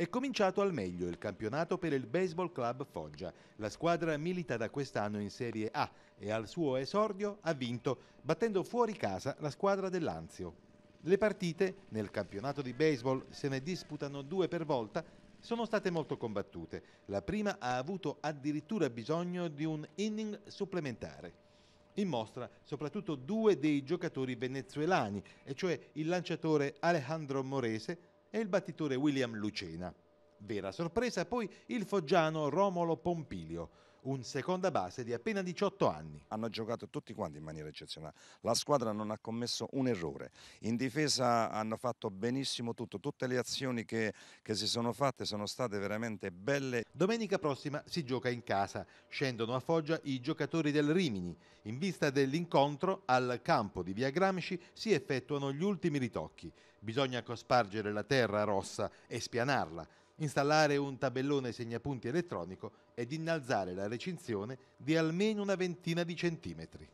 È cominciato al meglio il campionato per il Baseball Club Foggia. La squadra milita da quest'anno in Serie A e al suo esordio ha vinto, battendo fuori casa la squadra dell'Anzio. Le partite, nel campionato di baseball se ne disputano due per volta, sono state molto combattute. La prima ha avuto addirittura bisogno di un inning supplementare. In mostra soprattutto due dei giocatori venezuelani, e cioè il lanciatore Alejandro Morese, e il battitore William Lucena. Vera sorpresa poi il foggiano Romolo Pompilio, un seconda base di appena 18 anni. Hanno giocato tutti quanti in maniera eccezionale, la squadra non ha commesso un errore, in difesa hanno fatto benissimo tutto, tutte le azioni che, che si sono fatte sono state veramente belle. Domenica prossima si gioca in casa, scendono a Foggia i giocatori del Rimini, in vista dell'incontro al campo di Via Gramsci si effettuano gli ultimi ritocchi, bisogna cospargere la terra rossa e spianarla, installare un tabellone segnapunti elettronico ed innalzare la recinzione di almeno una ventina di centimetri.